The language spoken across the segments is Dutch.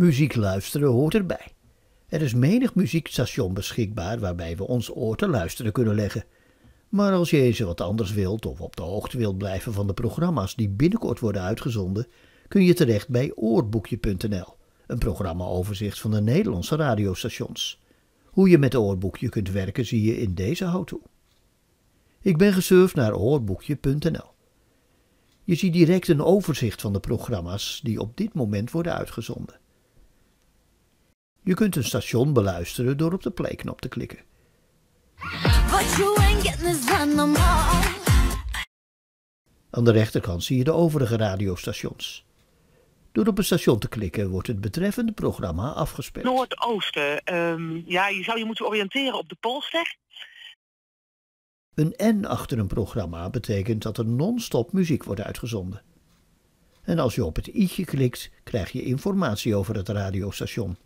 Muziek luisteren hoort erbij. Er is menig muziekstation beschikbaar waarbij we ons oor te luisteren kunnen leggen. Maar als je eens wat anders wilt of op de hoogte wilt blijven van de programma's die binnenkort worden uitgezonden, kun je terecht bij oorboekje.nl, een programmaoverzicht van de Nederlandse radiostations. Hoe je met oorboekje kunt werken zie je in deze houttoe. Ik ben gesurfd naar oorboekje.nl. Je ziet direct een overzicht van de programma's die op dit moment worden uitgezonden. Je kunt een station beluisteren door op de playknop te klikken. Aan de rechterkant zie je de overige radiostations. Door op een station te klikken wordt het betreffende programma afgespeeld. Noordoosten. Ehm, ja, je zou je moeten oriënteren op de polster. Een N achter een programma betekent dat er non-stop muziek wordt uitgezonden. En als je op het i'tje klikt, krijg je informatie over het radiostation.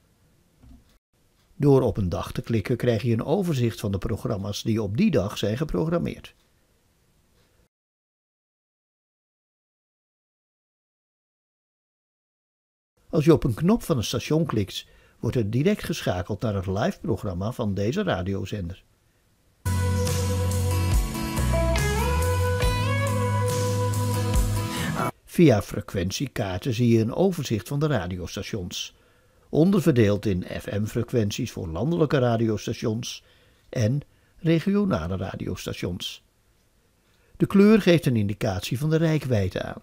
Door op een dag te klikken krijg je een overzicht van de programma's die op die dag zijn geprogrammeerd. Als je op een knop van een station klikt, wordt er direct geschakeld naar het live programma van deze radiozender. Via frequentiekaarten zie je een overzicht van de radiostations onderverdeeld in FM-frequenties voor landelijke radiostations en regionale radiostations. De kleur geeft een indicatie van de rijkwijde aan.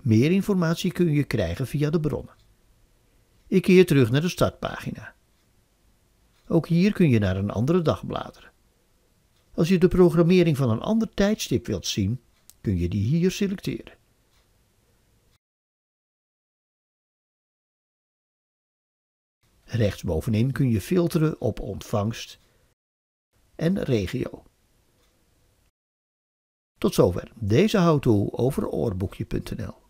Meer informatie kun je krijgen via de bronnen. Ik keer terug naar de startpagina. Ook hier kun je naar een andere dag bladeren. Als je de programmering van een ander tijdstip wilt zien, kun je die hier selecteren. Rechtsbovenin kun je filteren op ontvangst en regio. Tot zover deze how-to over oorboekje.nl.